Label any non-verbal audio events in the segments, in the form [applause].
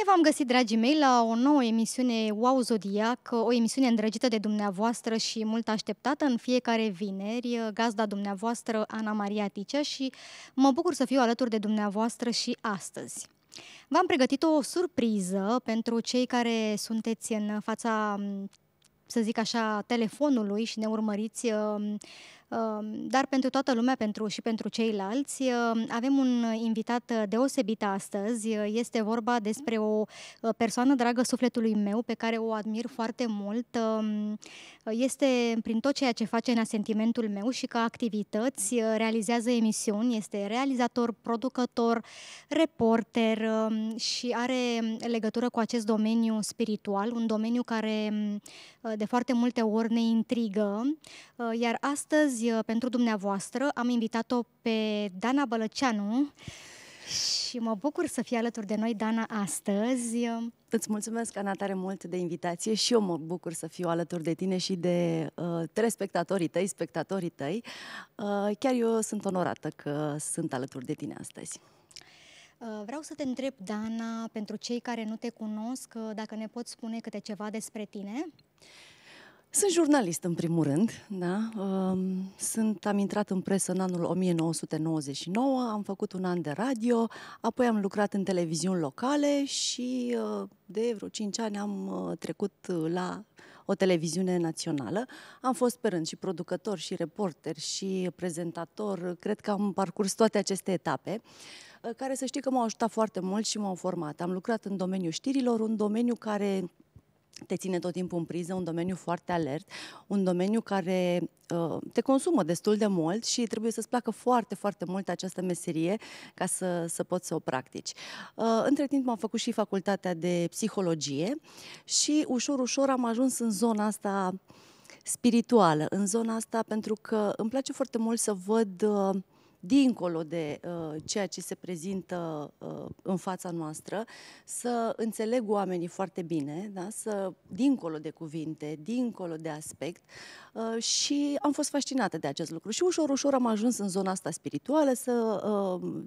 Bine v-am găsit, dragii mei, la o nouă emisiune Wow Zodiac, o emisiune îndrăgită de dumneavoastră și mult așteptată în fiecare vineri, gazda dumneavoastră Ana Maria Ticea și mă bucur să fiu alături de dumneavoastră și astăzi. V-am pregătit o surpriză pentru cei care sunteți în fața să zic așa, telefonului și ne urmăriți Ehm, dar pentru toată lumea pentru, și pentru ceilalți. Ehm, avem un invitat eh, deosebit astăzi. Este vorba despre o eh, persoană dragă sufletului meu pe care o admir foarte mult. Ehm, este prin tot ceea ce face în asentimentul meu și ca activități eh, realizează emisiuni, este realizator, producător, reporter și are legătură cu acest domeniu spiritual, un domeniu care mm, de foarte multe ori ne intrigă. Iar astăzi astăzi uh, pentru dumneavoastră am invitat-o pe Dana Bălăceanu și mă bucur să fie alături de noi, Dana, astăzi. Îți mulțumesc, Ana, tare mult de invitație și eu mă bucur să fiu alături de tine și de uh, telespectatorii tăi, spectatorii tăi. Uh, chiar eu sunt onorată că sunt alături de tine astăzi. Uh, vreau să te întreb, Dana, pentru cei care nu te cunosc, uh, dacă ne poți spune câte ceva despre tine. Uh, sunt jurnalist, în primul rând, da? Um, sunt, am intrat în presă în anul 1999, am făcut un an de radio, apoi am lucrat în televiziuni locale și uh, de vreo 5 ani am uh, trecut uh, la o televiziune națională. Am fost pe rând și producător, și reporter, și prezentator. Cred că am parcurs toate aceste etape care să știi că m-au ajutat foarte mult și m-au format. Am lucrat în domeniul știrilor, un domeniu care te ține tot timpul în priză, un domeniu foarte alert, un domeniu care uh, te consumă destul de mult și trebuie să-ți placă foarte, foarte mult această meserie ca să, să poți să o practici. Uh, între timp am făcut și facultatea de psihologie și ușor, ușor am ajuns în zona asta spirituală, în zona asta pentru că îmi place foarte mult să văd uh, dincolo de uh, ceea ce se prezintă uh, în fața noastră, să înțeleg oamenii foarte bine, da? să, dincolo de cuvinte, dincolo de aspect uh, și am fost fascinată de acest lucru și ușor, ușor am ajuns în zona asta spirituală să uh,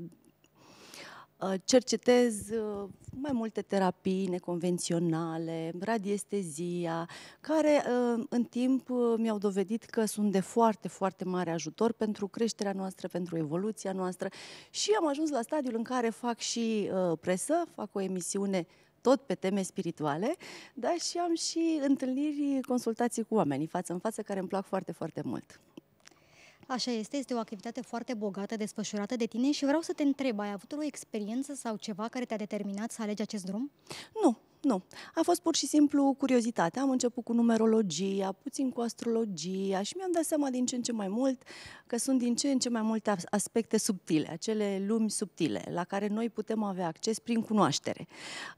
Uh, cercetez uh, mai multe terapii neconvenționale, radiestezia, care uh, în timp mi-au dovedit că sunt de foarte, foarte mare ajutor pentru creșterea noastră, pentru evoluția noastră și am ajuns la stadiul în care fac și presă, fac o emisiune tot pe teme spirituale, dar și am și întâlniri, consultații cu oamenii față în față, care îmi plac foarte, foarte mult. Așa este, este o activitate foarte bogată desfășurată de tine și vreau să te întreb, ai avut o experiență sau ceva care te-a determinat să alegi acest drum? Nu, nu. A fost pur și simplu curiozitate. Am început cu numerologia, puțin cu astrologia și mi-am dat seama din ce în ce mai mult că sunt din ce în ce mai multe aspecte subtile, acele lumi subtile, la care noi putem avea acces prin cunoaștere.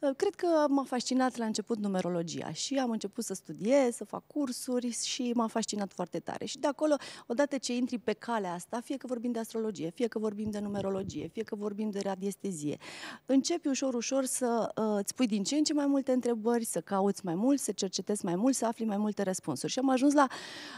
Uh, cred că m-a fascinat la început numerologia și am început să studiez, să fac cursuri și m-a fascinat foarte tare. Și de acolo, odată ce intri pe calea asta, fie că vorbim de astrologie, fie că vorbim de numerologie, fie că vorbim de radiestezie, începi ușor, ușor să uh, îți pui din ce în ce mai mult multe întrebări, să cauți mai mult, să cercetezi mai mult, să afli mai multe răspunsuri. Și am ajuns la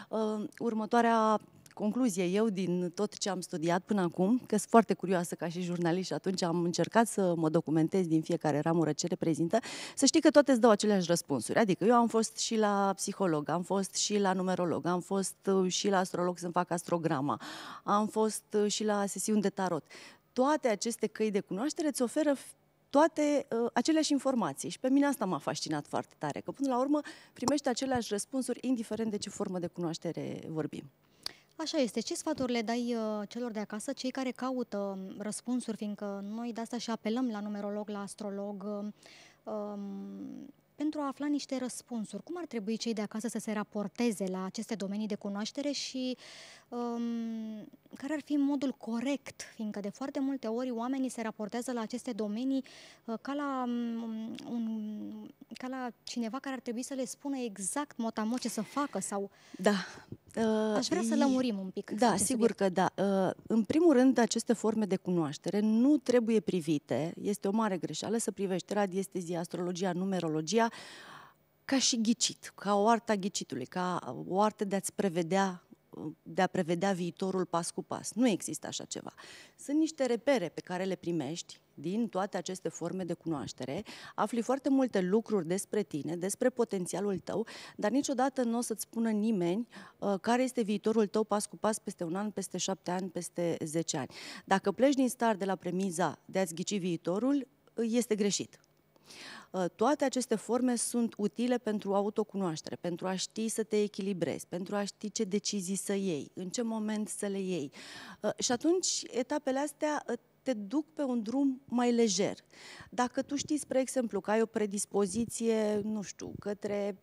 uh, următoarea concluzie eu din tot ce am studiat până acum, că sunt foarte curioasă ca și jurnalist și atunci am încercat să mă documentez din fiecare ramură ce reprezintă, să știi că toate îți dau aceleași răspunsuri. Adică eu am fost și la psiholog, am fost și la numerolog, am fost uh, și la astrolog să-mi fac astrograma, am fost uh, și la sesiuni de tarot. Toate aceste căi de cunoaștere îți oferă toate uh, aceleași informații. Și pe mine asta m-a fascinat foarte tare, că până la urmă primești aceleași răspunsuri, indiferent de ce formă de cunoaștere vorbim. Așa este. Ce sfaturi le dai uh, celor de acasă, cei care caută um, răspunsuri, fiindcă noi de asta și apelăm la numerolog, la astrolog, uh, pentru a afla niște răspunsuri. Cum ar trebui cei de acasă să se raporteze la aceste domenii de cunoaștere și um, care ar fi modul corect, fiindcă de foarte multe ori oamenii se raportează la aceste domenii uh, ca, la, um, un, ca la cineva care ar trebui să le spună exact motamot ce să facă sau... Da, Aș vrea să lămurim un pic. Da, sigur subiect. că da. Ă, în primul rând, aceste forme de cunoaștere nu trebuie privite. Este o mare greșeală să privești radiestezia, astrologia, numerologia ca și ghicit, ca o artă a ghicitului, ca o artă de a-ți prevedea de a prevedea viitorul pas cu pas. Nu există așa ceva. Sunt niște repere pe care le primești din toate aceste forme de cunoaștere, afli foarte multe lucruri despre tine, despre potențialul tău, dar niciodată nu o să-ți spună nimeni uh, care este viitorul tău pas cu pas peste un an, peste șapte ani, peste zece ani. Dacă pleci din start de la premiza de a-ți ghici viitorul, uh, este greșit. Uh, Uh, toate aceste forme sunt utile pentru autocunoaștere, pentru a ști să te echilibrezi, pentru a ști ce decizii să iei, în ce moment să le iei. Uh, și atunci etapele astea uh, te duc pe un drum mai lejer. Dacă tu știi, spre exemplu, că ai o predispoziție, nu știu, către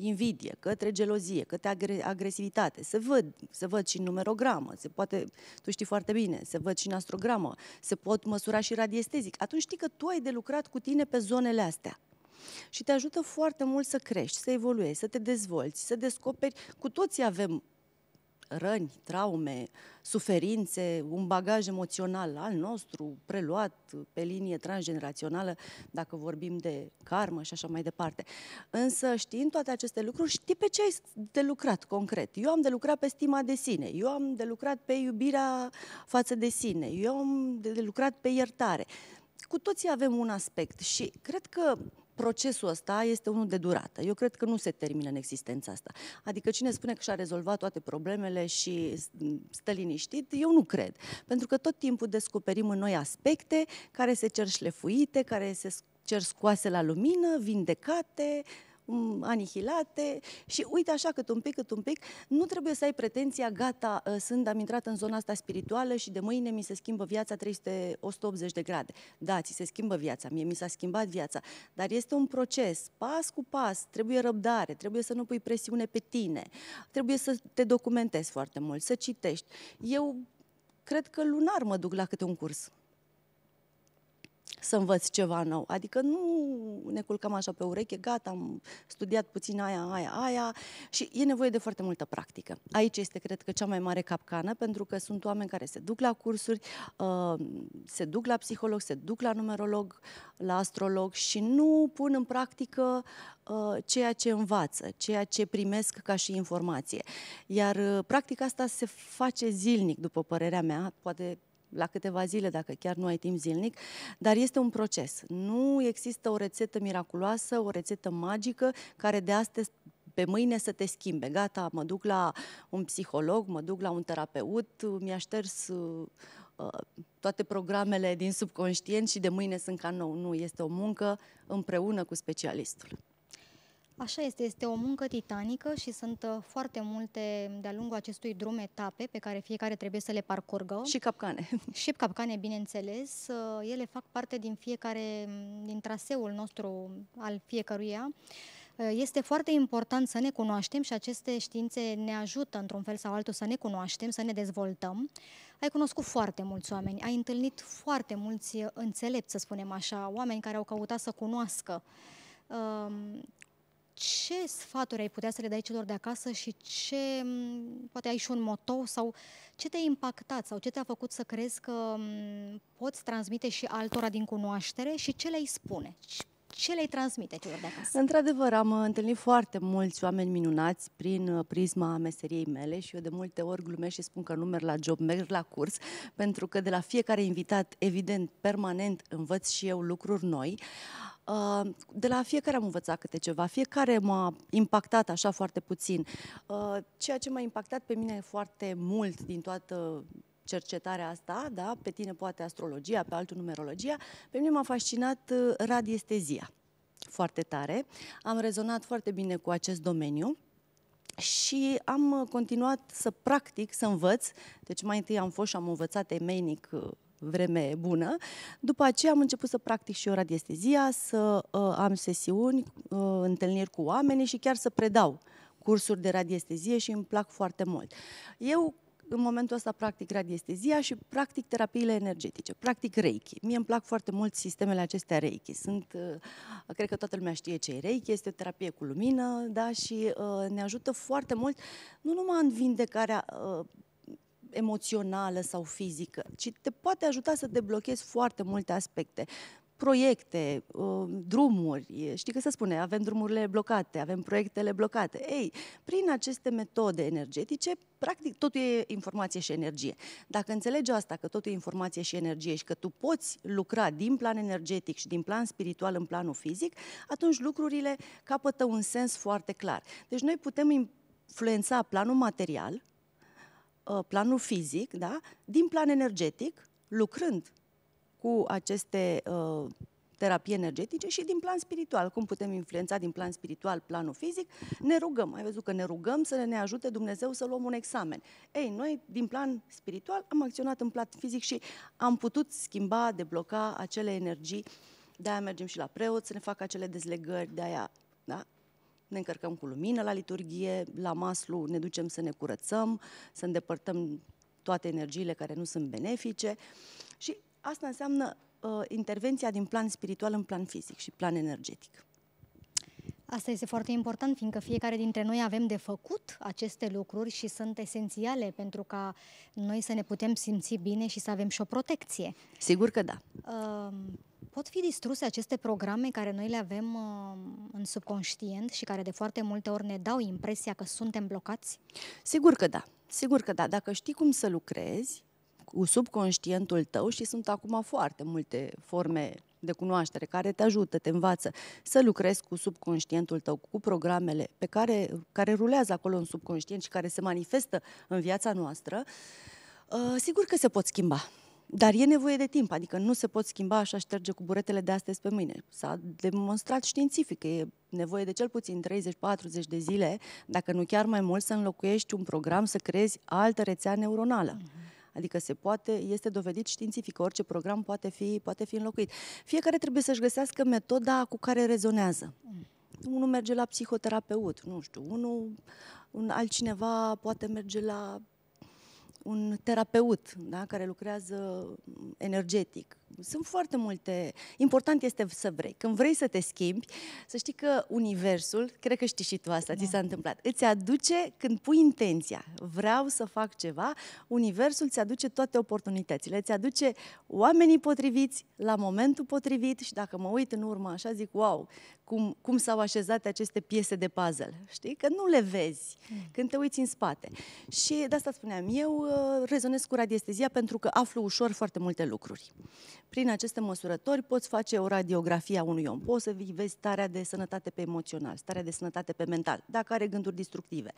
invidie, către gelozie, către agresivitate. Se văd, se văd și în numerogramă, se poate, tu știi foarte bine, se văd și în astrogramă, se pot măsura și radiestezic. Atunci știi că tu ai de lucrat cu tine pe zonele astea. Și te ajută foarte mult să crești, să evoluezi, să te dezvolți, să descoperi. Cu toții avem răni, traume, suferințe, un bagaj emoțional al nostru, preluat pe linie transgenerațională, dacă vorbim de karmă și așa mai departe. Însă știind toate aceste lucruri, știi pe ce ai de lucrat concret. Eu am de lucrat pe stima de sine, eu am de lucrat pe iubirea față de sine, eu am de lucrat pe iertare. Cu toții avem un aspect și cred că procesul ăsta este unul de durată. Eu cred că nu se termină în existența asta. Adică cine spune că și-a rezolvat toate problemele și stă liniștit, eu nu cred. Pentru că tot timpul descoperim în noi aspecte care se cer șlefuite, care se cer scoase la lumină, vindecate, uh, Mm, anihilate și uite așa cât un pic, cât un pic, nu trebuie să ai pretenția, gata, uh, sunt, am intrat în zona asta spirituală și de mâine mi se schimbă viața 380 de grade. Da, ți se schimbă viața, mie mi s-a schimbat viața, dar este un proces, pas cu pas, trebuie răbdare, trebuie să nu pui presiune pe tine, trebuie să te documentezi foarte mult, să citești. Eu cred că lunar mă duc la câte un curs să învăț ceva nou. Adică nu ne culcăm așa pe ureche, gata, am studiat puțin aia, aia, aia și e nevoie de foarte multă practică. Aici este, cred că, cea mai mare capcană, pentru că sunt oameni care se duc la cursuri, uh, se duc la psiholog, se duc la numerolog, la astrolog și nu pun în practică uh, ceea ce învață, ceea ce primesc ca și informație. Iar uh, practica asta se face zilnic, după părerea mea, poate la câteva zile, dacă chiar nu ai timp zilnic, dar este un proces. Nu există o rețetă miraculoasă, o rețetă magică care de astăzi pe mâine să te schimbe. Gata, mă duc la un psiholog, mă duc la un terapeut, mi-a șters uh, toate programele din subconștient și de mâine sunt ca nou. Nu, este o muncă împreună cu specialistul. Așa este, este o muncă titanică și sunt uh, foarte multe de-a lungul acestui drum etape pe care fiecare trebuie să le parcurgă. Și capcane. [laughs] Și capcane, bineînțeles. Uh, ele fac parte din fiecare, mm, din traseul nostru mm, al fiecăruia. Uh, este foarte important să ne cunoaștem și aceste științe ne ajută într-un fel sau altul să ne cunoaștem, să ne dezvoltăm. Ai cunoscut foarte mulți oameni, ai întâlnit foarte mulți înțelepți, să spunem așa, oameni care au căutat să cunoască um, ce sfaturi ai putea să le dai celor de acasă și ce, poate ai și un moto sau ce te-a impactat sau ce te-a făcut să crezi că poți transmite și altora din cunoaștere și ce le-ai spune? ce le-ai transmite celor de acasă? Într-adevăr, am întâlnit foarte mulți oameni minunați prin uh, prisma meseriei mele și eu de multe ori glumesc și spun că nu merg la job, merg la curs, pentru că de la fiecare invitat, evident, permanent învăț și eu lucruri noi. Uh, de la fiecare am învățat câte ceva, fiecare m-a impactat așa foarte puțin. Ceea ce m-a impactat pe mine foarte mult din toată cercetarea asta, da? pe tine poate astrologia, pe altul numerologia, pe mine m-a fascinat uh, radiestezia foarte tare. Am rezonat foarte bine cu acest domeniu și am continuat să practic, să învăț. Deci mai întâi am fost și am învățat emeinic uh, vreme bună. După aceea am început să practic și eu radiestezia, să uh, am sesiuni, uh, întâlniri cu oamenii și chiar să predau cursuri de radiestezie și îmi plac foarte mult. Eu în momentul ăsta practic radiestezia și practic terapiile energetice, practic Reiki. Mie îmi plac foarte mult sistemele acestea Reiki. Sunt, ă, cred că toată lumea știe ce e Reiki, este o terapie cu lumină, da, și ne ajută foarte mult, nu numai în vindecarea emoțională sau fizică, ci te poate ajuta să deblochezi foarte multe aspecte proiecte, uh, drumuri, știi că se spune, avem drumurile blocate, avem proiectele blocate. Ei, prin aceste metode energetice, practic totul e informație și energie. Dacă înțelegi asta, că totul e informație și energie și că tu poți lucra din plan energetic și din plan spiritual în planul fizic, atunci lucrurile capătă un sens foarte clar. Deci noi putem influența planul material, Uh, planul fizic, da? din plan energetic, lucrând cu aceste uh, terapii energetice și din plan spiritual. Cum putem influența din plan spiritual planul fizic? Ne rugăm. Ai văzut că ne rugăm să ne ajute Dumnezeu să luăm un examen. Ei, noi din plan spiritual am acționat în plan fizic și am putut schimba, debloca acele energii. De-aia mergem și la preot să ne facă acele dezlegări, de-aia da? ne încărcăm cu lumină la liturghie, la maslu ne ducem să ne curățăm, să îndepărtăm toate energiile care nu sunt benefice și asta înseamnă uh, intervenția din plan spiritual în plan fizic și plan energetic. Asta este foarte important, fiindcă fiecare dintre noi avem de făcut aceste lucruri și sunt esențiale pentru ca noi să ne putem simți bine și să avem și o protecție. Sigur că da. Uh, pot fi distruse aceste programe care noi le avem uh, în subconștient și care de foarte multe ori ne dau impresia că suntem blocați? Sigur că da. Sigur că da. Dacă știi cum să lucrezi cu subconștientul tău și sunt acum foarte multe forme de cunoaștere care te ajută, te învață să lucrezi cu subconștientul tău, cu programele pe care, care rulează acolo în subconștient și care se manifestă în viața noastră, uh, sigur că se pot schimba dar e nevoie de timp, adică nu se pot schimba așa șterge cu buretele de astăzi pe mâine. S-a demonstrat științific că e nevoie de cel puțin 30-40 de zile, dacă nu chiar mai mult, să înlocuiești un program, să creezi altă rețea neuronală. Mm-hmm. Adică se poate, este dovedit științific, orice program poate fi, poate fi înlocuit. Fiecare trebuie să-și găsească metoda cu care rezonează. Mm. Unul merge la psihoterapeut, nu știu, unul, un altcineva poate merge la un terapeut da? care lucrează mm, energetic sunt foarte multe. Important este să vrei. Când vrei să te schimbi, să știi că universul, cred că știi și tu asta, da. ți s-a da. întâmplat, îți aduce când pui intenția. Vreau să fac ceva, universul îți aduce toate oportunitățile, îți aduce oamenii potriviți la momentul potrivit și dacă mă uit în urmă așa zic, wow, cum, cum s-au așezat aceste piese de puzzle. Știi? Că nu le vezi hmm. când te uiți în spate. Și de asta spuneam, eu uh, rezonez cu radiestezia pentru că aflu ușor foarte multe lucruri. Prin aceste măsurători poți face o radiografie a unui om, poți să vezi starea de sănătate pe emoțional, starea de sănătate pe mental, dacă are gânduri distructive,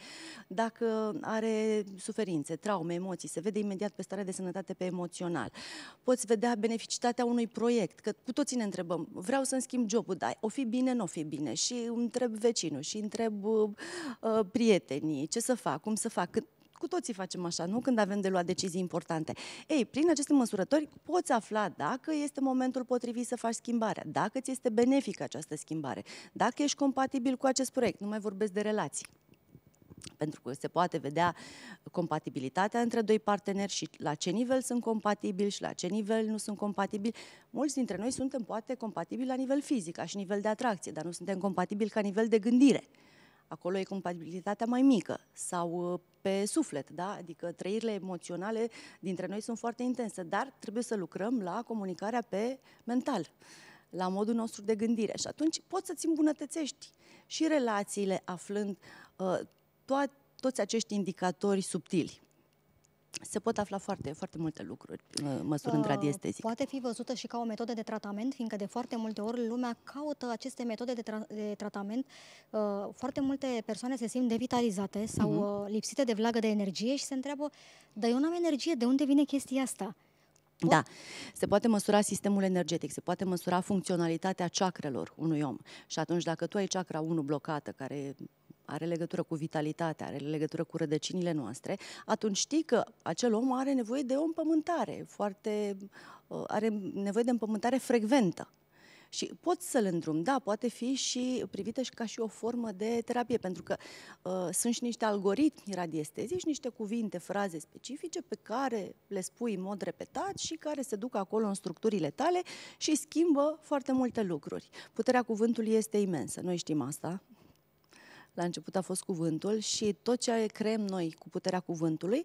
dacă are suferințe, traume, emoții, se vede imediat pe starea de sănătate pe emoțional. Poți vedea beneficitatea unui proiect, că cu toții ne întrebăm, vreau să-mi schimb jobul, dar o fi bine, nu o fi bine. Și întreb vecinul, și întreb uh, uh, prietenii, ce să fac, cum să fac, cu toții facem așa, nu? Când avem de luat decizii importante. Ei, prin aceste măsurători poți afla dacă este momentul potrivit să faci schimbarea, dacă ți este benefică această schimbare, dacă ești compatibil cu acest proiect, nu mai vorbesc de relații pentru că se poate vedea compatibilitatea între doi parteneri și la ce nivel sunt compatibili și la ce nivel nu sunt compatibili. Mulți dintre noi suntem poate compatibili la nivel fizic, ca și nivel de atracție, dar nu suntem compatibili ca nivel de gândire acolo e compatibilitatea mai mică sau uh, pe suflet, da? adică trăirile emoționale dintre noi sunt foarte intense, dar trebuie să lucrăm la comunicarea pe mental, la modul nostru de gândire și atunci poți să-ți îmbunătățești și relațiile aflând uh, toate toți acești indicatori subtili se pot afla foarte, foarte multe lucruri măsurând uh, radiestezic. Poate fi văzută și ca o metodă de tratament, fiindcă de foarte multe ori lumea caută aceste metode de, tra de tratament. Uh, foarte multe persoane se simt devitalizate sau mhm. uh -huh. lipsite de vlagă de energie și se întreabă, dar eu nu am energie, de unde vine chestia asta? Da. Se poate măsura sistemul energetic, se poate măsura funcționalitatea chakrelor unui om. Și atunci, dacă tu ai chakra 1 blocată, care are legătură cu vitalitatea, are legătură cu rădăcinile noastre, atunci știi că acel om are nevoie de o împământare, foarte, uh, are nevoie de împământare frecventă. Și poți să-l îndrum, da, poate fi și privită și ca și o formă de terapie, pentru că uh, sunt și niște algoritmi radiestezii și niște cuvinte, fraze specifice pe care le spui în mod repetat și care se duc acolo în structurile tale și schimbă foarte multe lucruri. Puterea cuvântului este imensă, noi știm asta, la început a fost cuvântul și tot ce creăm noi cu puterea cuvântului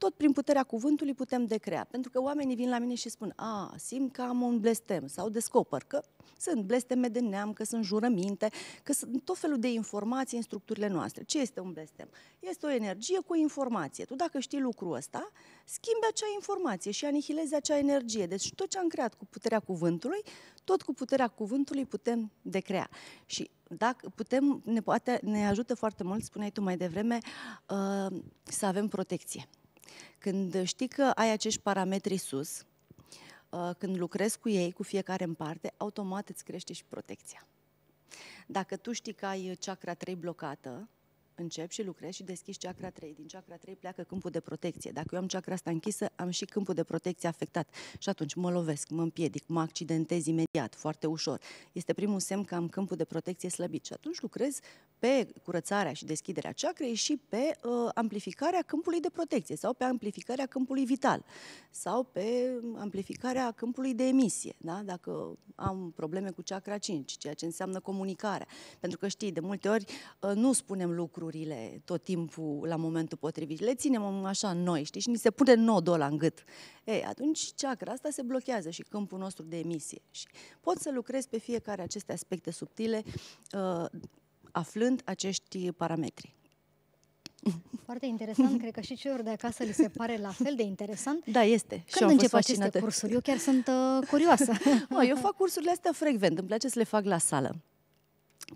tot prin puterea cuvântului putem decrea. Pentru că oamenii vin la mine și spun, a, simt că am un blestem sau descoper că sunt blesteme de neam, că sunt jurăminte, că sunt tot felul de informații în structurile noastre. Ce este un blestem? Este o energie cu o informație. Tu dacă știi lucrul ăsta, schimbi acea informație și anihilezi acea energie. Deci tot ce am creat cu puterea cuvântului, tot cu puterea cuvântului putem decrea. Și dacă putem, ne, poate, ne ajută foarte mult, spuneai tu mai devreme, uh, să avem protecție. Când știi că ai acești parametri sus, uh, când lucrezi cu ei, cu fiecare în parte, automat îți crește și protecția. Dacă tu știi că ai chakra 3 blocată, încep și lucrez și deschis chakra 3. Din chakra 3 pleacă câmpul de protecție. Dacă eu am chakra asta închisă, am și câmpul de protecție afectat. Și atunci mă lovesc, mă împiedic, mă accidentez imediat, foarte ușor. Este primul semn că am câmpul de protecție slăbit. Și atunci lucrez pe curățarea și deschiderea chakrei și pe uh, amplificarea câmpului de protecție sau pe amplificarea câmpului vital sau pe um, amplificarea câmpului de emisie. Da? Dacă am probleme cu chakra 5, ceea ce înseamnă comunicarea. Pentru că știi, de multe ori uh, nu spunem lucruri lucrurile tot timpul la momentul potrivit. Le ținem așa noi, știi, și ni se pune nodul ăla în gât. Ei, atunci chakra asta se blochează și câmpul nostru de emisie. Și pot să lucrez pe fiecare aceste aspecte subtile uh, aflând acești parametri. [laughs] Foarte interesant, cred că și celor de acasă li se pare la fel de interesant. Da, este. Când și încep aceste cursuri? Eu chiar sunt uh, curioasă. [laughs] Mă, eu fac cursurile astea frecvent, îmi place să le fac la sală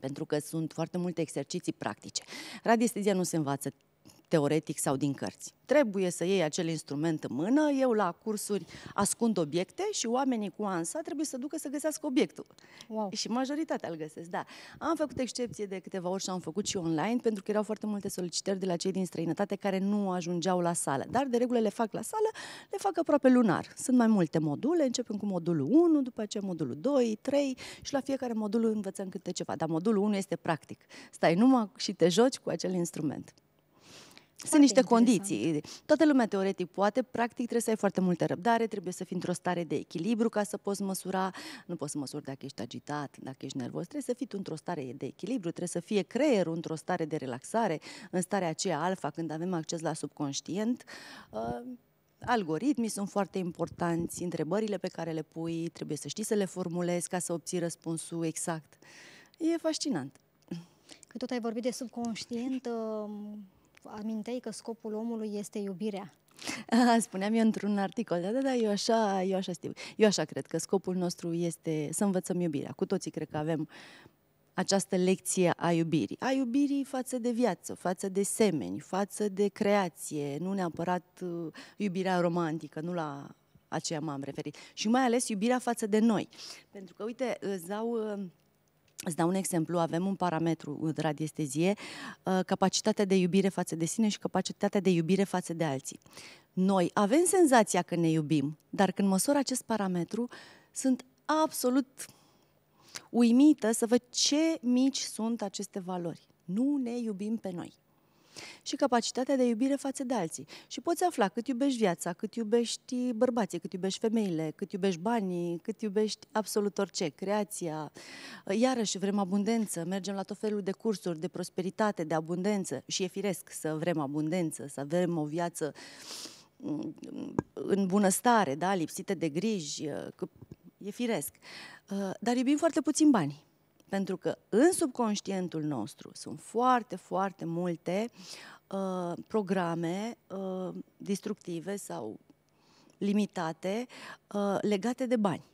pentru că sunt foarte multe exerciții practice. Radiestezia nu se învață teoretic sau din cărți. Trebuie să iei acel instrument în mână, eu la cursuri ascund obiecte și oamenii cu ANSA trebuie să ducă să găsească obiectul. Wow. Și majoritatea îl găsesc, da. Am făcut excepție de câteva ori și am făcut și online, pentru că erau foarte multe solicitări de la cei din străinătate care nu ajungeau la sală. Dar de regulă le fac la sală, le fac aproape lunar. Sunt mai multe module, începem cu modulul 1, după aceea modulul 2, 3 și la fiecare modul învățăm câte ceva. Dar modulul 1 este practic. Stai numai și te joci cu acel instrument. Sunt niște condiții. Toată lumea teoretic poate, practic trebuie să ai foarte multă răbdare, trebuie să fii într-o stare de echilibru ca să poți măsura. Nu poți să măsuri dacă ești agitat, dacă ești nervos. Trebuie să fii tu într-o stare de echilibru, trebuie să fie creierul într-o stare de relaxare, în starea aceea alfa, când avem acces la subconștient. Uh, algoritmii sunt foarte importanți, întrebările pe care le pui, trebuie să știi să le formulezi ca să obții răspunsul exact. E fascinant. Că tot ai vorbit de subconștient, um, aminteai că scopul omului este iubirea. Ah, spuneam eu într-un articol, da, da, da, eu așa, eu așa știu. Eu așa cred că scopul nostru este să învățăm iubirea. Cu toții cred că avem această lecție a iubirii. A iubirii față de viață, față de semeni, față de creație, nu neapărat uh, iubirea romantică, nu la aceea m-am referit. Și mai ales iubirea față de noi. Pentru că, uite, îți dau uh, Îți dau un exemplu, avem un parametru uh, de radiestezie, uh, capacitatea de iubire față de sine și capacitatea de iubire față de alții. Noi avem senzația că ne iubim, dar când măsor acest parametru, sunt absolut uimită să văd ce mici sunt aceste valori. Nu ne iubim pe noi și capacitatea de iubire față de alții. Și poți afla cât iubești viața, cât iubești bărbații, cât iubești femeile, cât iubești banii, cât iubești absolut orice, creația. Iarăși vrem abundență, mergem la tot felul de cursuri de prosperitate, de abundență și e firesc să vrem abundență, să avem o viață mm, în bunăstare, da? lipsită de griji, e firesc. Dar iubim foarte puțin banii. Pentru că în subconștientul nostru sunt foarte, foarte multe uh, programe uh, distructive sau limitate uh, legate de bani.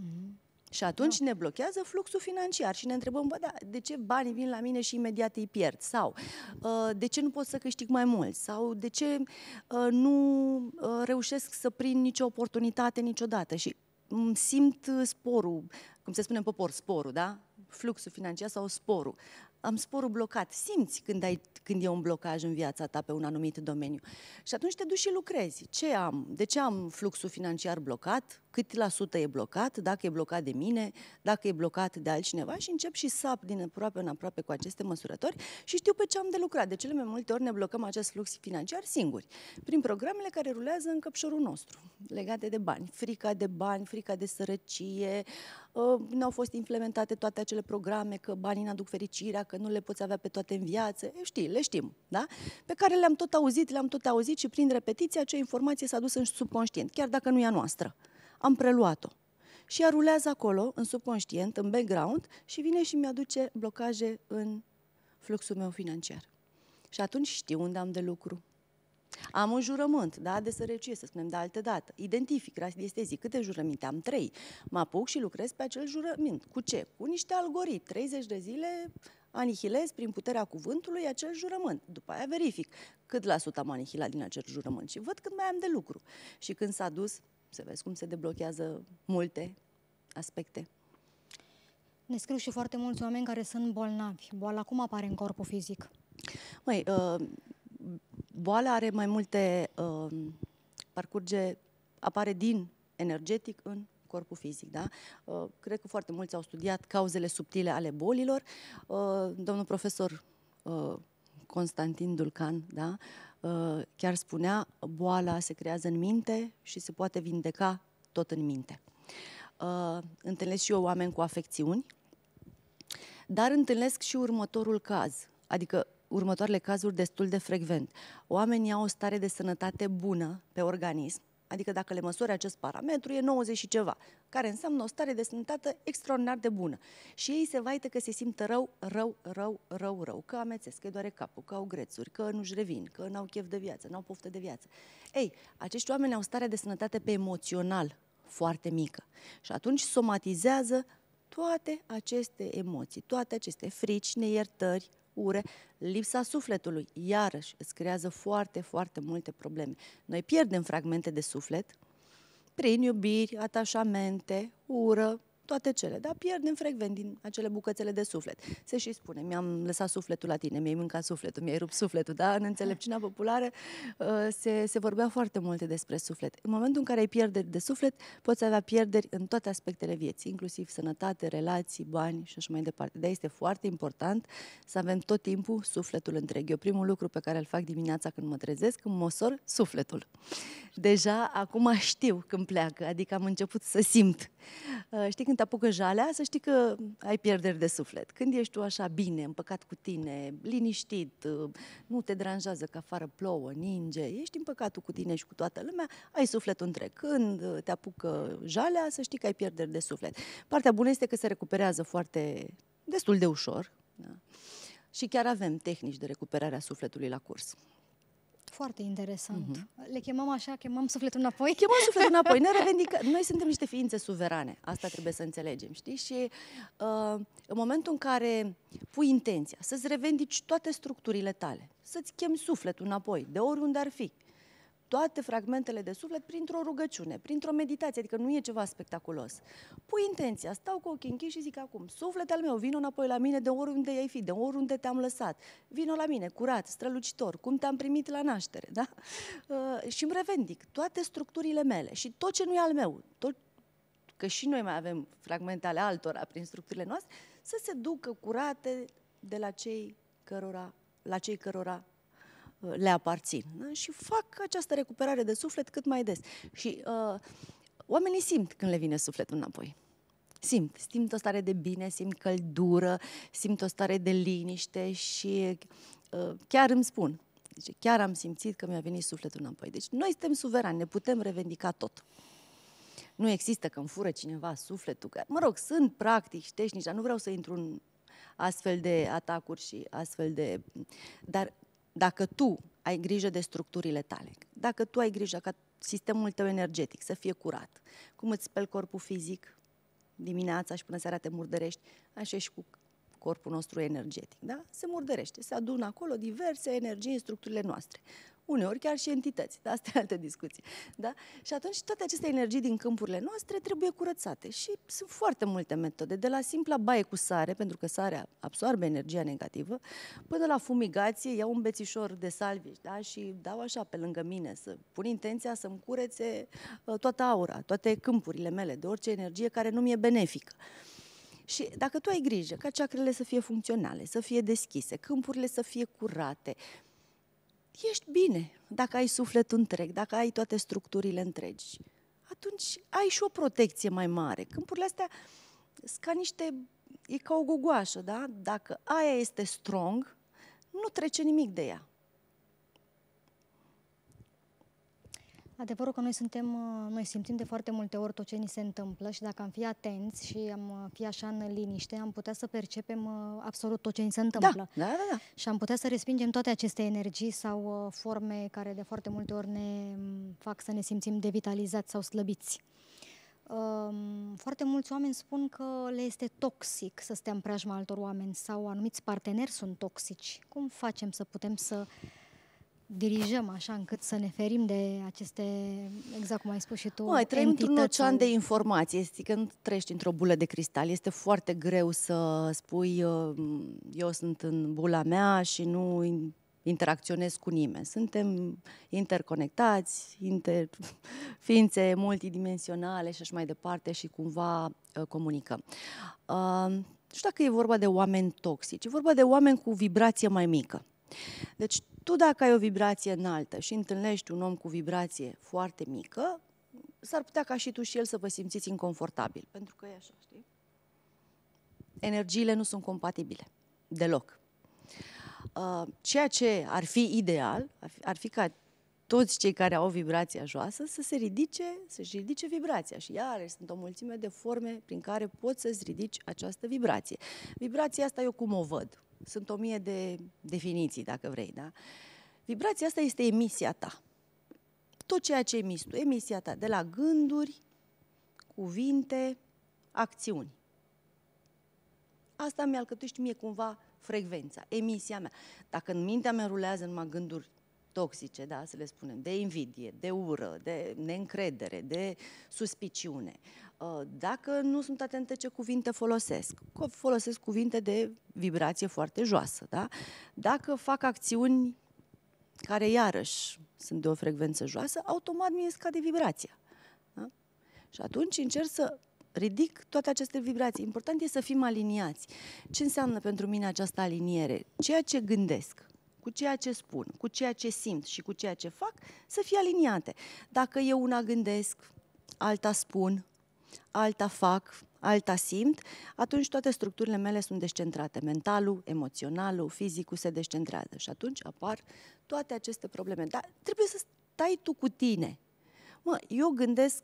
Mm-hmm. Și atunci no. Da. ne blochează fluxul financiar și ne întrebăm, bă, da, de ce banii vin la mine și imediat îi pierd? Sau uh, de ce nu pot să câștig mai mult? Sau de ce uh, nu uh, reușesc să prind nicio oportunitate niciodată? Și mm, simt sporul cum se spune în popor, sporul, da? Fluxul financiar sau sporul. Am sporul blocat. Simți când, ai, când e un blocaj în viața ta pe un anumit domeniu. Și atunci te duci și lucrezi. Ce am? De ce am fluxul financiar blocat? Cât la sută e blocat? Dacă e blocat de mine? Dacă e blocat de altcineva? Și încep și sap din aproape în aproape cu aceste măsurători și știu pe ce am de lucrat. De cele mai multe ori ne blocăm acest flux financiar singuri, prin programele care rulează în căpșorul nostru, legate de bani. Frica de bani, frica de sărăcie, uh, Ă, nu au fost implementate toate acele programe, că banii n-aduc fericirea, că nu le poți avea pe toate în viață, știi, le știm, da? Pe care le-am tot auzit, le-am tot auzit și prin repetiție acea informație s-a dus în subconștient, chiar dacă nu e a noastră. Am preluat-o și ea rulează acolo, în subconștient, în background și vine și mi-aduce blocaje în fluxul meu financiar. Și atunci știu unde am de lucru, am un jurământ, da, de sărăcie, să spunem, de altă dată. Identific, este zi, câte jurăminte am? Trei. Mă apuc și lucrez pe acel jurământ. Cu ce? Cu niște algoritmi. 30 de zile anihilez prin puterea cuvântului acel jurământ. După aia verific cât la sută am anihilat din acel jurământ și văd cât mai am de lucru. Și când s-a dus, să vezi cum se deblochează multe aspecte. Ne scriu și foarte mulți oameni care sunt bolnavi. Boala cum apare în corpul fizic? Măi, uh, boala are mai multe, uh, parcurge, apare din energetic în corpul fizic. Da? Uh, cred că foarte mulți au studiat cauzele subtile ale bolilor. Uh, domnul profesor uh, Constantin Dulcan, da? Uh, chiar spunea, boala se creează în minte și se poate vindeca tot în minte. Uh, întâlnesc și eu oameni cu afecțiuni, dar întâlnesc și următorul caz. Adică următoarele cazuri destul de frecvent. Oamenii au o stare de sănătate bună pe organism, adică dacă le măsori acest parametru, e 90 și ceva, care înseamnă o stare de sănătate extraordinar de bună. Și ei se vaită că se simt rău, rău, rău, rău, rău, că amețesc, că doare capul, că au grețuri, că nu-și revin, că n-au chef de viață, n-au poftă de viață. Ei, acești oameni au stare de sănătate pe emoțional foarte mică și atunci somatizează toate aceste emoții, toate aceste frici, neiertări, ure, lipsa sufletului, iarăși, îți creează foarte, foarte multe probleme. Noi pierdem fragmente de suflet prin iubiri, atașamente, ură, toate cele, dar pierdem frecvent din acele bucățele de suflet. Se și spune, mi-am lăsat sufletul la tine, mi-ai mâncat sufletul, mi-ai rupt sufletul, da? În înțelepciunea populară uh, se, se vorbea foarte multe despre suflet. În momentul în care ai pierderi de suflet, poți avea pierderi în toate aspectele vieții, inclusiv sănătate, relații, bani și așa mai departe. De este foarte important să avem tot timpul sufletul întreg. Eu primul lucru pe care îl fac dimineața când mă trezesc, când măsor sufletul. Deja acum știu când pleacă, adică am început să simt. Uh, știi, când te apucă jalea, să știi că ai pierderi de suflet. Când ești tu așa bine, împăcat cu tine, liniștit, nu te deranjează că afară plouă, ninge, ești împăcatul cu tine și cu toată lumea, ai sufletul întreg. Când te apucă jalea, să știi că ai pierderi de suflet. Partea bună este că se recuperează foarte, destul de ușor. Da? Și chiar avem tehnici de recuperare a sufletului la curs foarte interesant. Uh-huh. Le chemăm așa, chemăm sufletul înapoi? Chemăm sufletul înapoi, ne [laughs] revendicăm. Noi suntem niște ființe suverane, asta trebuie să înțelegem, știi? Și uh, în momentul în care pui intenția să-ți revendici toate structurile tale, să-ți chemi sufletul înapoi, de oriunde ar fi, toate fragmentele de suflet printr-o rugăciune, printr-o meditație, adică nu e ceva spectaculos. Pui intenția, stau cu ochii închiși și zic acum, suflet al meu, vino înapoi la mine de oriunde ai fi, de oriunde te-am lăsat, vino la mine, curat, strălucitor, cum te-am primit la naștere, da? [laughs] Uh, și îmi revendic toate structurile mele și tot ce nu e al meu, tot, că și noi mai avem fragmente ale altora prin structurile noastre, să se ducă curate de la cei cărora, la cei cărora Uh, le aparțin. Da? Și fac această recuperare de suflet cât mai des. Și uh, oamenii simt când le vine sufletul înapoi. Simt. Simt o stare de bine, simt căldură, simt o stare de liniște și uh, chiar îmi spun, zice, chiar am simțit că mi-a venit sufletul înapoi. Deci noi suntem suverani, ne putem revendica tot. Nu există că îmi fură cineva sufletul. Că, mă rog, sunt practici, tehnici, dar nu vreau să intru în astfel de atacuri și astfel de... Dar dacă tu ai grijă de structurile tale, dacă tu ai grijă ca sistemul tău energetic să fie curat, cum îți speli corpul fizic dimineața și până seara te murdărești, așa și cu corpul nostru energetic, da? Se murdărește, se adună acolo diverse energii în structurile noastre uneori chiar și entități, dar [laughs] asta e altă discuție, Da? Și atunci toate aceste energii din câmpurile noastre trebuie curățate și sunt foarte multe metode, de la simpla baie cu sare, pentru că sarea absorbe energia negativă, până la fumigație, iau un bețișor de salvie da? și dau așa pe lângă mine, să pun intenția să-mi curețe ă, toată aura, toate câmpurile mele, de orice energie care nu mi-e benefică. Și dacă tu ai grijă ca ceacrele să fie funcționale, să fie deschise, câmpurile să fie curate, ești bine dacă ai sufletul întreg, dacă ai toate structurile întregi. Atunci ai și o protecție mai mare. Câmpurile astea sunt ca niște... e ca o gogoașă, da? Dacă aia este strong, nu trece nimic de ea. Adevărul că noi suntem, uh, noi simțim de foarte multe ori tot ce ni se întâmplă și dacă am fi atenți și am uh, fi așa în liniște, am putea să percepem uh, absolut tot ce ni se da, întâmplă. Da, da, da, da. Și am putea să respingem toate aceste energii sau forme care de foarte multe ori ne mm, fac să ne simțim devitalizați sau slăbiți. Um, foarte mulți oameni spun că le este toxic să stea în preajma altor oameni sau anumiți parteneri sunt toxici. Cum facem să putem să dirijăm așa încât să ne ferim de aceste, exact cum ai spus și tu, Mai trăim într-un ocean de informații, este când trăiești într-o bulă de cristal, este foarte greu să spui eu sunt în bula mea și nu interacționez cu nimeni. Suntem interconectați, inter... [laughs] ființe multidimensionale și așa mai departe și cumva ă, comunicăm. Uh, nu știu dacă e vorba de oameni toxici, e vorba de oameni cu vibrație mai mică deci tu dacă ai o vibrație înaltă și întâlnești un om cu vibrație foarte mică, s-ar putea ca și tu și el să vă simțiți inconfortabil, pentru că e așa, știi? Energiile nu sunt compatibile, deloc. Uh, ceea ce ar fi ideal, ar fi ca toți cei care au vibrația joasă să se ridice, să-și ridice vibrația. Și iarăși sunt o mulțime de forme prin care poți să-ți ridici această vibrație. Vibrația asta eu cum o văd? sunt o mie de definiții, dacă vrei, da? Vibrația asta este emisia ta. Tot ceea ce emisi tu, emisia ta, de la gânduri, cuvinte, acțiuni. Asta mi-alcătuiește mie cumva frecvența, emisia mea. Dacă în mintea mea rulează numai gânduri toxice, da, să le spunem, de invidie, de ură, de neîncredere, de suspiciune. Uh, dacă nu sunt atente ce cuvinte folosesc, folosesc cuvinte de vibrație foarte joasă, da? Dacă fac acțiuni care iarăși sunt de o frecvență joasă, automat mi-e scade vibrația. Da? Și atunci încerc să ridic toate aceste vibrații. Important e să fim aliniați. Ce înseamnă pentru mine această aliniere? Ceea ce gândesc cu ceea ce spun, cu ceea ce simt și cu ceea ce fac, să fie aliniate. Dacă eu una gândesc, alta spun, alta fac, alta simt, atunci toate structurile mele sunt descentrate. Mentalul, emoționalul, fizicul se descentrează și atunci apar toate aceste probleme. Dar trebuie să stai tu cu tine. Mă, eu gândesc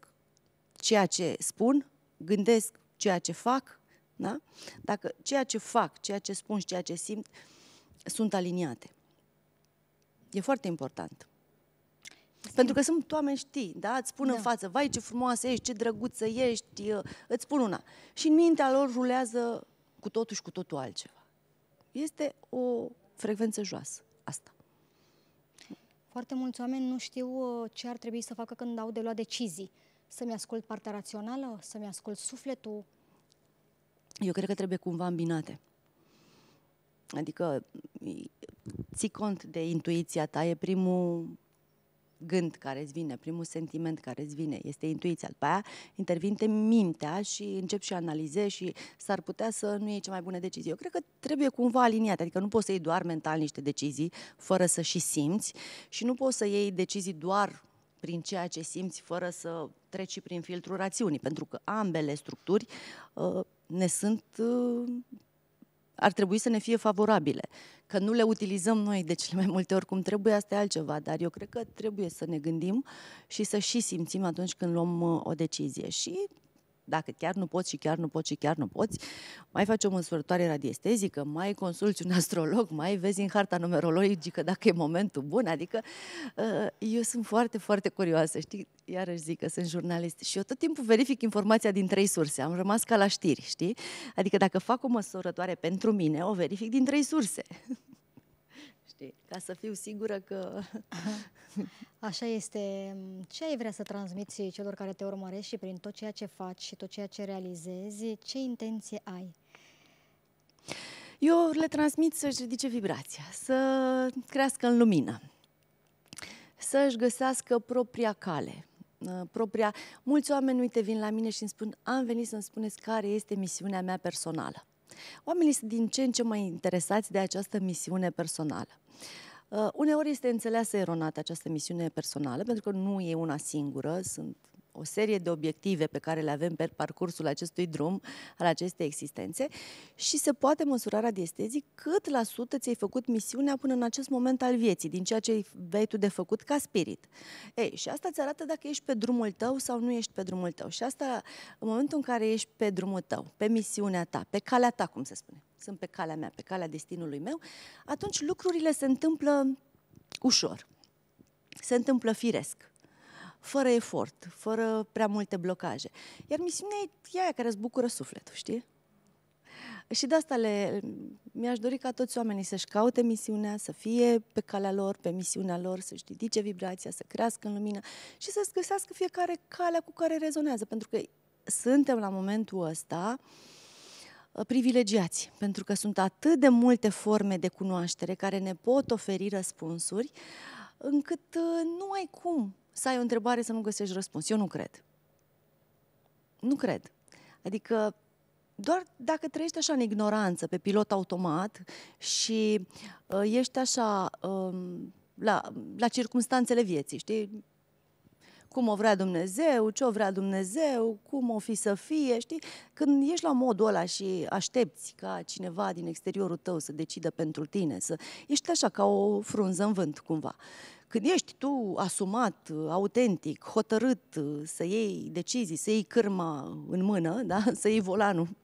ceea ce spun, gândesc ceea ce fac, da? Dacă ceea ce fac, ceea ce spun și ceea ce simt sunt aliniate. E foarte important. Sim. Pentru că sunt oameni, știi, da? Îți spun da. în față, vai ce frumoasă ești, ce drăguță ești, îți spun una. Și în mintea lor rulează cu totul și cu totul altceva. Este o frecvență joasă, asta. Foarte mulți oameni nu știu uh, ce ar trebui să facă când au de luat decizii. Să-mi ascult partea rațională, să-mi ascult sufletul. Eu cred că trebuie cumva îmbinate. Adică ții cont de intuiția ta, e primul gând care îți vine, primul sentiment care îți vine, este intuiția. După aia intervine mintea și încep și analizezi și s-ar putea să nu iei cea mai bună decizie. Eu cred că trebuie cumva aliniat, adică nu poți să iei doar mental niște decizii fără să și simți și nu poți să iei decizii doar prin ceea ce simți fără să treci și prin filtrul rațiunii, pentru că ambele structuri uh, ne sunt uh, ar trebui să ne fie favorabile. Că nu le utilizăm noi de cele mai multe ori cum trebuie, asta e altceva, dar eu cred că trebuie să ne gândim și să și simțim atunci când luăm uh, o decizie. Și dacă chiar nu poți și chiar nu poți și chiar nu poți, mai faci o măsurătoare radiestezică, mai consulți un astrolog, mai vezi în harta numerologică dacă e momentul bun, adică uh, eu sunt foarte, foarte curioasă, știi? Iarăși zic că sunt jurnalist și eu tot timpul verific informația din trei surse, am rămas ca la știri, știi? Adică dacă fac o măsurătoare pentru mine, o verific din trei surse [laughs] știi, ca să fiu sigură că... Aha. [laughs] Așa este. Ce ai vrea să transmiți celor care te urmăresc și prin tot ceea ce faci și tot ceea ce realizezi, ce intenție ai? Eu le transmit să-și ridice vibrația, să crească în lumină, să-și găsească propria cale, uh, propria... Mulți oameni, uite, vin la mine și îmi spun, am venit să-mi spuneți care este misiunea mea personală. Oamenii sunt din ce în ce mai interesați de această misiune personală. Uh, Uh, uneori este înțeleasă eronată această misiune personală, pentru că nu e una singură, sunt o serie de obiective pe care le avem pe parcursul acestui drum, al acestei existențe și se poate măsura radiestezic cât la sută ți-ai făcut misiunea până în acest moment al vieții, din ceea ce vei tu de făcut ca spirit. Ei, și asta ți arată dacă ești pe drumul tău sau nu ești pe drumul tău. Și asta în momentul în care ești pe drumul tău, pe misiunea ta, pe calea ta, cum se spune, sunt pe calea mea, pe calea destinului meu, atunci lucrurile se întâmplă ușor, se întâmplă firesc fără efort, fără prea multe blocaje. Iar misiunea e aia care îți bucură sufletul, știi? Și de asta le, mi-aș dori ca toți oamenii să-și caute misiunea, să fie pe calea lor, pe misiunea lor, să-și ridice vibrația, să crească în lumină și să-ți găsească fiecare calea cu care rezonează. Pentru că suntem la momentul ăsta uh, privilegiați, pentru că sunt atât de multe forme de cunoaștere care ne pot oferi răspunsuri, încât uh, nu ai cum să ai o întrebare să nu găsești răspuns. Eu nu cred. Nu cred. Adică doar dacă trăiești așa în ignoranță, pe pilot automat și uh, ești așa uh, la, la circunstanțele vieții, știi? Cum o vrea Dumnezeu, ce o vrea Dumnezeu, cum o fi să fie, știi? Când ești la modul ăla și aștepți ca cineva din exteriorul tău să decidă pentru tine, să ești așa ca o frunză în vânt cumva. Uh, când ești tu asumat, autentic, hotărât uh, să iei decizii, să iei cârma în mână, da? [laughs] să iei volanul [laughs]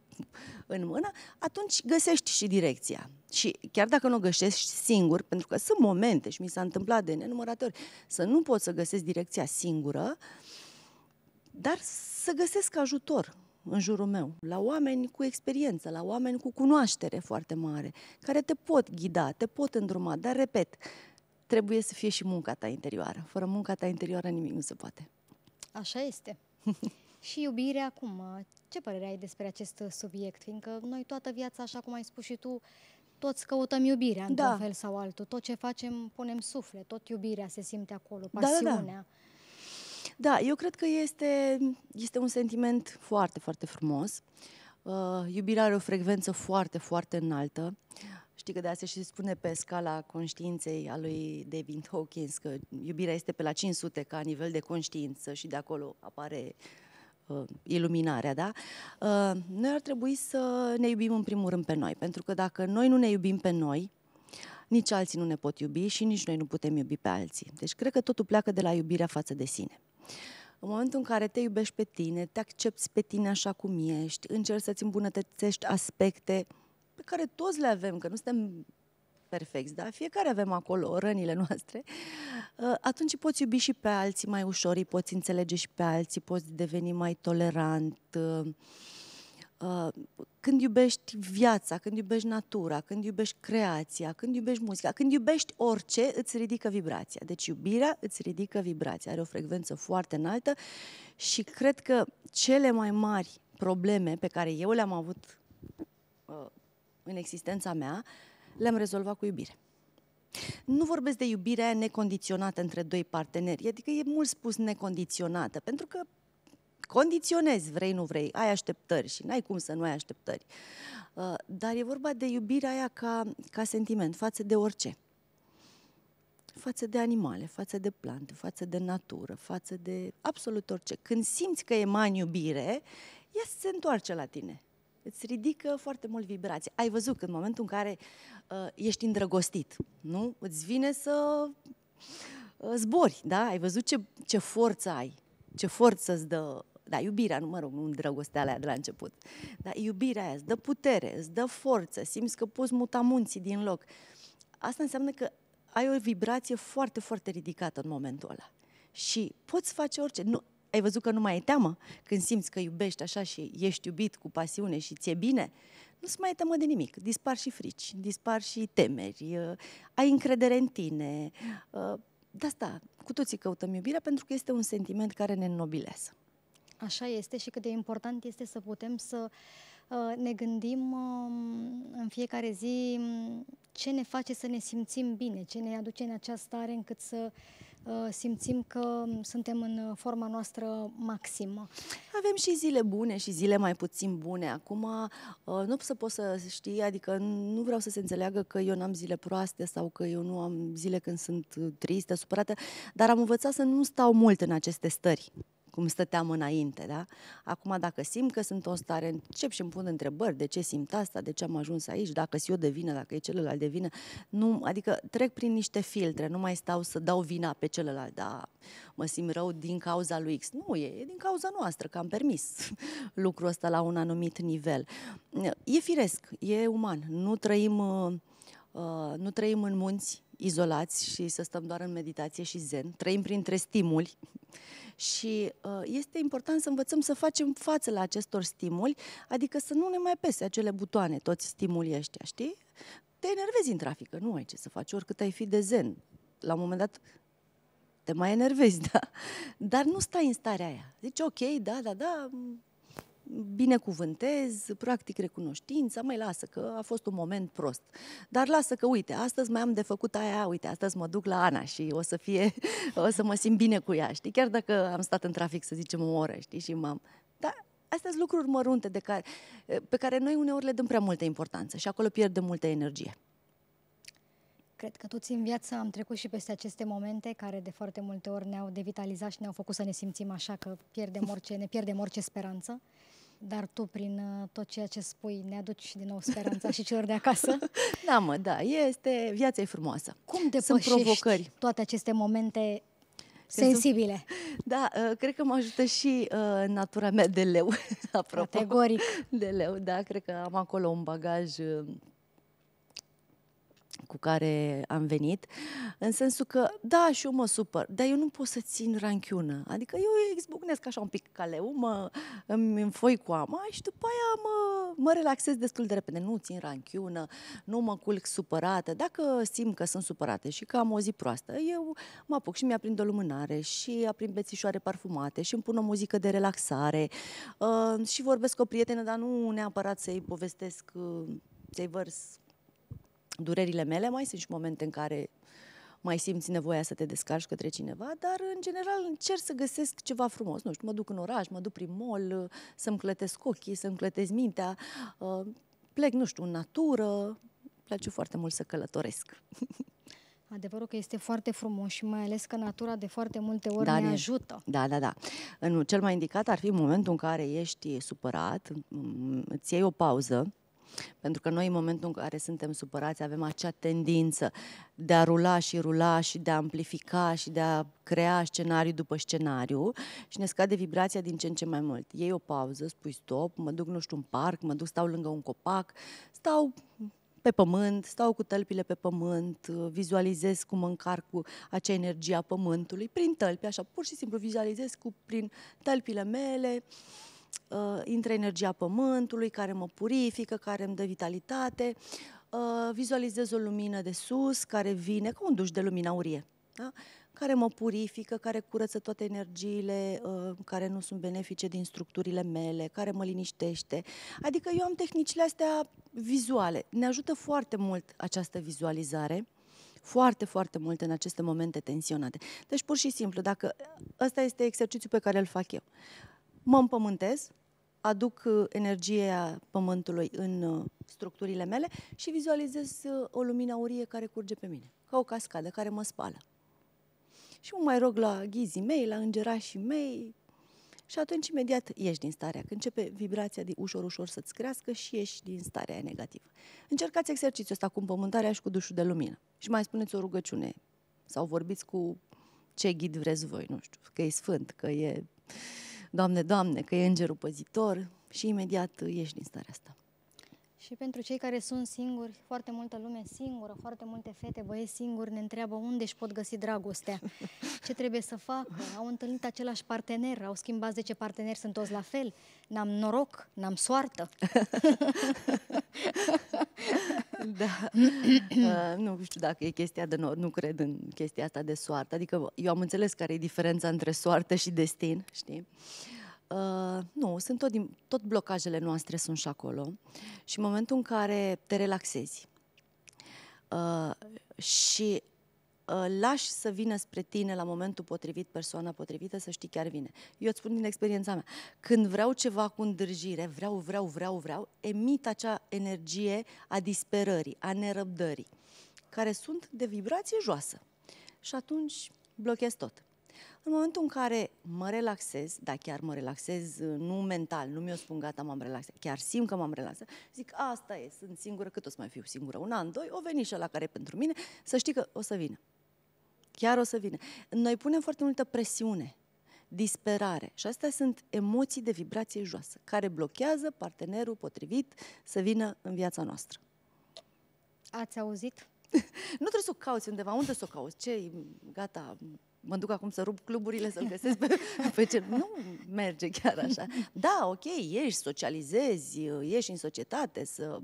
în mână, atunci găsești și direcția. Și chiar dacă nu o găsești singur, pentru că sunt momente și mi s-a întâmplat de nenumărate ori să nu pot să găsesc direcția singură, dar să găsesc ajutor în jurul meu, la oameni cu experiență, la oameni cu cunoaștere foarte mare, care te pot ghida, te pot îndruma, dar repet, trebuie să fie și munca ta interioară. Fără munca ta interioară nimic nu se poate. Așa este. [laughs] și iubirea acum, ce părere ai despre acest subiect? Fiindcă noi toată viața, așa cum ai spus și tu, toți căutăm iubirea într-un da. fel sau altul. Tot ce facem, punem suflet, tot iubirea se simte acolo, pasiunea. Da, da, da. Da, eu cred că este, este un sentiment foarte, foarte frumos. Uh, iubirea are o frecvență foarte, foarte înaltă. Uh, Știi că de asta și spune pe scala conștiinței a lui David Hawkins că iubirea este pe la 500 ca nivel de conștiință și de acolo apare uh, iluminarea, da? Uh, noi ar trebui să ne iubim în primul rând pe noi, pentru că dacă noi nu ne iubim pe noi, nici alții nu ne pot iubi și nici noi nu putem iubi pe alții. Deci cred că totul pleacă de la iubirea față de sine. În momentul în care te iubești pe tine, te accepti pe tine așa cum ești, încerci să-ți îmbunătățești aspecte uh, pe care toți le avem, că nu suntem perfecți, da? Fiecare avem acolo rănile noastre. Uh, atunci poți iubi și pe alții mai ușor, îi poți înțelege și pe alții, poți deveni mai tolerant. Uh, uh, când iubești viața, când iubești natura, când iubești creația, când iubești muzica, când iubești orice, îți ridică vibrația. Deci iubirea îți ridică vibrația, are o frecvență foarte înaltă și cred că cele mai mari probleme pe care eu le-am avut în existența mea, le-am rezolvat cu iubire. Nu vorbesc de iubirea necondiționată între doi parteneri, adică e mult spus necondiționată, pentru că condiționezi, vrei, nu vrei, ai așteptări și n-ai cum să nu ai așteptări. Uh, dar e vorba de iubirea aia ca, ca sentiment, față de orice. Față de animale, față de plante, față de natură, față de absolut orice. Când simți că e mai iubire, ea se întoarce la tine îți ridică foarte mult vibrație. Ai văzut că în momentul în care uh, ești îndrăgostit, nu? Îți vine să uh, zbori, da? Ai văzut ce, ce forță ai, ce forță îți dă da, iubirea, nu mă rog, nu dragostea aia de la început, dar iubirea aia îți dă putere, îți dă forță, simți că poți muta munții din loc. Asta înseamnă că ai o vibrație foarte, foarte ridicată în momentul ăla. Și poți face orice. Nu, ai văzut că nu mai e teamă? Când simți că iubești așa și ești iubit cu pasiune și ți-e bine, nu se mai e teamă de nimic. Dispar și frici, dispar și temeri, uh, ai încredere în tine. Uh, de asta, cu toții căutăm iubirea pentru că este un sentiment care ne înnobilează. Așa este și cât de important este să putem să uh, ne gândim um, în fiecare zi ce ne face să ne simțim bine, ce ne aduce în această stare încât să Uh, simțim că suntem în uh, forma noastră maximă. Avem și zile bune și zile mai puțin bune. Acum uh, nu să pot să știi, adică nu vreau să se înțeleagă că eu n-am zile proaste sau că eu nu am zile când sunt tristă, supărată, dar am învățat să nu stau mult în aceste stări cum stăteam înainte, da? Acum, dacă simt că sunt o stare, încep și îmi pun întrebări, de ce simt asta, de ce am ajuns aici, dacă și eu de vină, dacă e celălalt de vină. Nu, adică trec prin niște filtre, nu mai stau să dau vina pe celălalt, da, mă simt rău din cauza lui X. Nu, e, e din cauza noastră, că am permis [laughs] lucrul ăsta la un anumit nivel. E firesc, e uman, nu trăim... Uh, uh nu trăim în munți, izolați și să stăm doar în meditație și zen. Trăim printre stimuli [laughs] și uh, este important să învățăm să facem față la acestor stimuli, adică să nu ne mai pese acele butoane, toți stimulii ăștia, știi? Te enervezi în trafic, nu ai ce să faci, oricât ai fi de zen. La un moment dat te mai enervezi, [laughs] da? Dar nu stai în starea aia. Zici, ok, da, da, da, binecuvântez, practic recunoștința, mai lasă că a fost un moment prost. Dar lasă că, uite, astăzi mai am de făcut aia, uite, astăzi mă duc la Ana și o să fie, [laughs] o să mă simt bine cu ea, știi? Chiar dacă am stat în trafic, să zicem, o oră, știi, și m-am... Dar astea sunt lucruri mărunte de care, pe care noi uneori le dăm prea multă importanță și acolo pierdem multă energie. Cred că toți în viață am trecut și peste aceste momente care de foarte multe ori ne-au devitalizat și ne-au făcut să ne simțim așa că pierdem orice, ne pierdem orice speranță. Dar tu, prin uh, tot ceea ce spui, ne aduci din nou speranța și celor de acasă? [laughs] Da, mă, da, este, viața e frumoasă. Cum depășești Sunt provocări. toate aceste momente sensibile. Da, uh, cred că mă ajută și uh, natura mea de leu, [laughs] apropo. Categoric. De leu, da, cred că am acolo un bagaj uh, cu care am venit, în sensul că, da, și eu mă supăr, dar eu nu pot să țin ranchiună. Adică eu exbucnesc așa un pic caleu, mă îmi înfoi cu ama și după aia mă, mă relaxez destul de repede. Nu țin ranchiună, nu mă culc supărată. Dacă simt că sunt supărată și că am o zi proastă, eu mă apuc și mi-aprind o lumânare și aprind bețișoare parfumate și îmi pun o muzică de relaxare uh, și vorbesc cu o prietenă, dar nu neapărat să-i povestesc, uh, să-i vărs durerile mele, mai sunt și momente în care mai simți nevoia să te descarci către cineva, dar în general încerc să găsesc ceva frumos. Nu știu, mă duc în oraș, mă duc prin mall, să-mi clătesc ochii, să-mi clătesc mintea, uh, plec, nu știu, în natură. Place foarte mult să călătoresc. [laughs] Adevărul că este foarte frumos și mai ales că natura de foarte multe ori da, ne ajută. Da, da, da. În cel mai indicat ar fi momentul în care ești supărat, îți iei o pauză, pentru că noi, în momentul în care suntem supărați, avem acea tendință de a rula și rula și de a amplifica și de a crea scenariu după scenariu și ne scade vibrația din ce în ce mai mult. Iei o pauză, spui stop, mă duc, nu știu, în parc, mă duc, stau lângă un copac, stau pe pământ, stau cu tălpile pe pământ, vizualizez cum mă încarc cu acea energie a pământului, prin tălpi, așa, pur și simplu vizualizez cu, prin tălpile mele, uh, uh, intră energia pământului care mă purifică, care îmi dă vitalitate, uh, vizualizez o lumină de sus care vine ca un duș de lumină aurie, da? care mă purifică, care curăță toate energiile uh, care nu sunt benefice din structurile mele, care mă liniștește. Adică eu am tehnicile astea vizuale. Ne ajută foarte mult această vizualizare foarte, foarte mult în aceste momente tensionate. Deci, pur și simplu, dacă ăsta este exercițiul pe care îl fac eu mă împământez, aduc uh, energia pământului în uh, structurile mele și vizualizez uh, o lumină aurie care curge pe mine, ca o cascadă care mă spală. Și mă mai rog la ghizii mei, la îngerașii mei și atunci imediat ieși din starea, când începe vibrația de ușor, ușor să-ți crească și ieși din starea negativă. Încercați exercițiul ăsta cu împământarea și cu dușul de lumină și mai spuneți o rugăciune sau vorbiți cu ce ghid vreți voi, nu știu, că e sfânt, că e Doamne, Doamne, că e îngerul păzitor și imediat ieși din starea asta. Și pentru cei care sunt singuri, foarte multă lume singură, foarte multe fete, băieți singuri, ne întreabă unde își pot găsi dragostea, ce trebuie să facă, au întâlnit același partener, au schimbat 10 parteneri, sunt toți la fel, n-am noroc, n-am soartă. [laughs] [laughs] da. [clears throat] uh, nu știu dacă e chestia de nor, nu cred în chestia asta de soartă. Adică eu am înțeles care e diferența între soartă și destin, știi? Uh, nu, sunt tot, din, tot blocajele noastre sunt și acolo. Și în momentul în care te relaxezi uh, și Uh, lași să vină spre tine la momentul potrivit, persoana potrivită, să știi chiar vine. Eu îți spun din experiența mea, când vreau ceva cu îndrăgire, vreau, vreau, vreau, vreau, emit acea energie a disperării, a nerăbdării, care sunt de vibrație joasă. Și atunci blochez tot. În momentul în care mă relaxez, da, chiar mă relaxez, uh, nu mental, nu mi-o spun gata, m-am relaxat, chiar simt că m-am relaxat, zic asta e, sunt singură, cât o să mai fiu singură, un an, doi, o veni și la care pentru mine, să știi că o să vină. Chiar o să vină. Noi punem foarte multă presiune, disperare și astea sunt emoții de vibrație joasă, care blochează partenerul potrivit să vină în viața noastră. Ați auzit? [laughs] nu trebuie să o cauți undeva, unde să o cauți? Ce, gata, mă duc acum să rup cluburile, să-l [laughs] găsesc pe, pe cel... Nu merge chiar așa. [laughs] Da, ok, ieși, socializezi, ieși în societate, să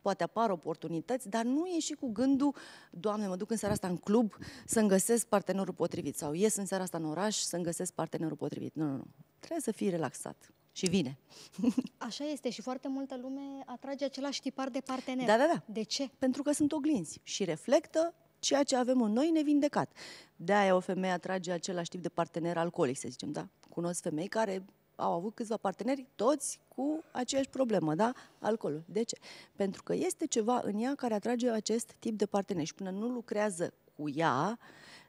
poate apar oportunități, dar nu ieși cu gândul, Doamne, mă duc în seara asta în club să-mi găsesc partenerul potrivit sau ies în seara asta în oraș să-mi găsesc partenerul potrivit. Nu, nu, nu. Trebuie să fii relaxat și vine. [laughs] Așa este și foarte multă lume atrage același tipar de partener. Da, da, da. De ce? Pentru că sunt oglinzi și reflectă ceea ce avem în noi nevindecat. De-aia o femeie atrage același tip de partener alcoolic, să zicem, da? Cunosc femei care au avut câțiva parteneri, toți cu aceeași problemă, da? Alcoolul. De ce? Pentru că este ceva în ea care atrage acest tip de partener și până nu lucrează cu ea,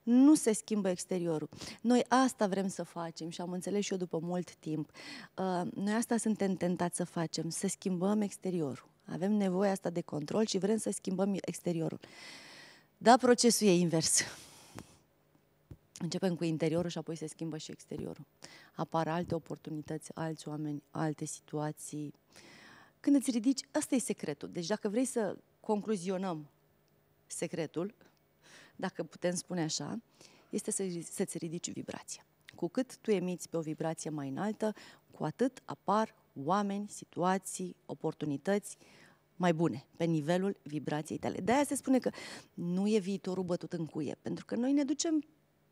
nu se schimbă exteriorul. Noi asta vrem să facem și am înțeles și eu după mult timp. Uh, noi asta suntem tentați să facem, să schimbăm exteriorul. Avem nevoie asta de control și vrem să schimbăm exteriorul. Da, procesul e invers. [laughs] Începem cu interiorul și apoi se schimbă și exteriorul. Apar alte oportunități, alți oameni, alte situații. Când îți ridici, ăsta e secretul. Deci dacă vrei să concluzionăm secretul, [laughs] dacă putem spune așa, este să, să-ți ridici vibrația. Cu cât tu emiți pe o vibrație mai înaltă, cu atât apar oameni, situații, oportunități, mai bune pe nivelul vibrației tale. De-aia se spune că nu e viitorul bătut în cuie, pentru că noi ne ducem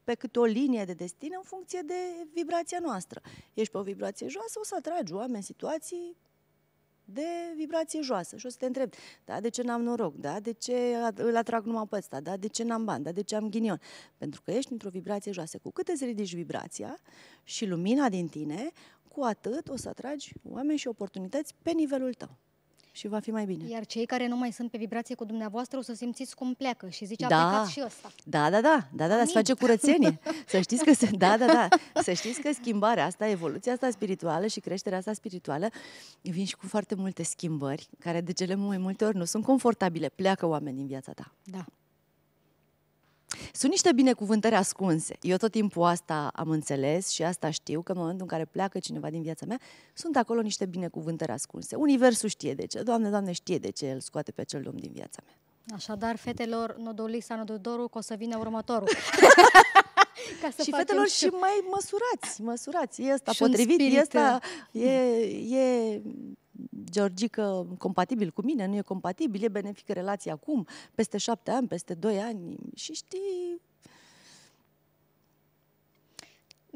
pe câte o linie de destin în funcție de vibrația noastră. Ești pe o vibrație joasă, o să atragi oameni, situații de vibrație joasă și o să te întreb, da, de ce n-am noroc, da, de ce îl atrag numai pe ăsta, da, de ce n-am bani, da, de ce am ghinion. Pentru că ești într-o vibrație joasă. Cu cât îți ridici vibrația și lumina din tine, cu atât o să atragi oameni și oportunități pe nivelul tău și va fi mai bine. Iar cei care nu mai sunt pe vibrație cu dumneavoastră o să simțiți cum pleacă și zice da. a și ăsta. Da, da, da, da, da, da, se face curățenie. [laughs] Să știți că se, da, da, da, să știți că schimbarea asta, evoluția asta spirituală și creșterea asta spirituală vin și cu foarte multe schimbări care de cele mai multe ori nu sunt confortabile, pleacă oameni din viața ta. Da. Sunt niște binecuvântări ascunse. Eu tot timpul asta am înțeles și asta știu, că în momentul în care pleacă cineva din viața mea, sunt acolo niște binecuvântări ascunse. Universul știe de ce, Doamne, Doamne, știe de ce el scoate pe acel om din viața mea. Așadar, fetelor, Nodolixa, Nododoru, că o să vină următorul. [laughs] Ca să și fetelor și mai măsurați, măsurați. E asta și potrivit, e asta, uh, e, e Georgică compatibil cu mine, nu e compatibil, e benefică relația acum, peste șapte ani, peste doi ani și știi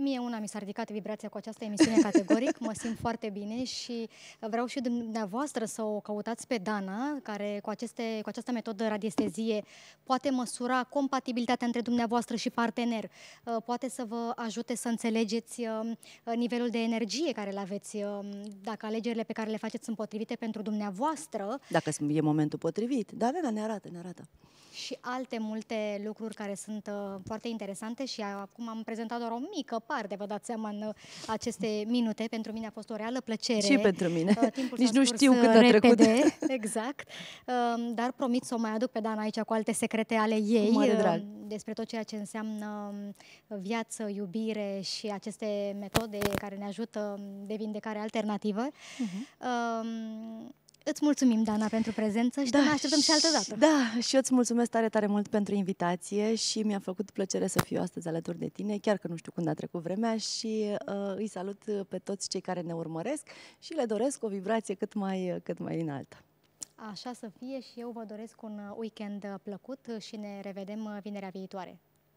Mie una mi s-a ridicat vibrația cu această emisiune [laughs] categoric, mă simt foarte bine și vreau și dumneavoastră să o căutați pe Dana, care cu, aceste, cu această metodă radiestezie poate măsura compatibilitatea între dumneavoastră și partener, uh, poate să vă ajute să înțelegeți um, uh, nivelul de energie care îl aveți, um, dacă alegerile pe care le faceți sunt potrivite pentru dumneavoastră. Dacă e momentul potrivit, da, da, da, ne arată, ne arată și alte multe lucruri care sunt uh, foarte interesante și acum am prezentat doar o mică parte, vă dați seama, în uh, aceste minute. Pentru mine a fost o reală plăcere. Și pentru mine. Uh, timpul Nici nu știu cât a trecut. [laughs] Exact. Um, dar promit să o mai aduc pe Dana aici cu alte secrete ale ei. Mare um, drag. Despre tot ceea ce înseamnă um, viață, iubire și aceste metode care ne ajută de vindecare alternativă. Uh-huh. Um, Îți mulțumim, Dana, pentru prezență și da, te așteptăm și altă dată. Da, și eu îți mulțumesc tare, tare mult pentru invitație și mi-a făcut plăcere să fiu astăzi alături de tine, chiar că nu știu când a trecut vremea și uh, îi salut uh, pe toți cei care ne urmăresc și le doresc o vibrație cât mai, uh, cât mai înaltă. Așa să fie și eu vă doresc un uh, weekend plăcut și ne revedem vinerea viitoare.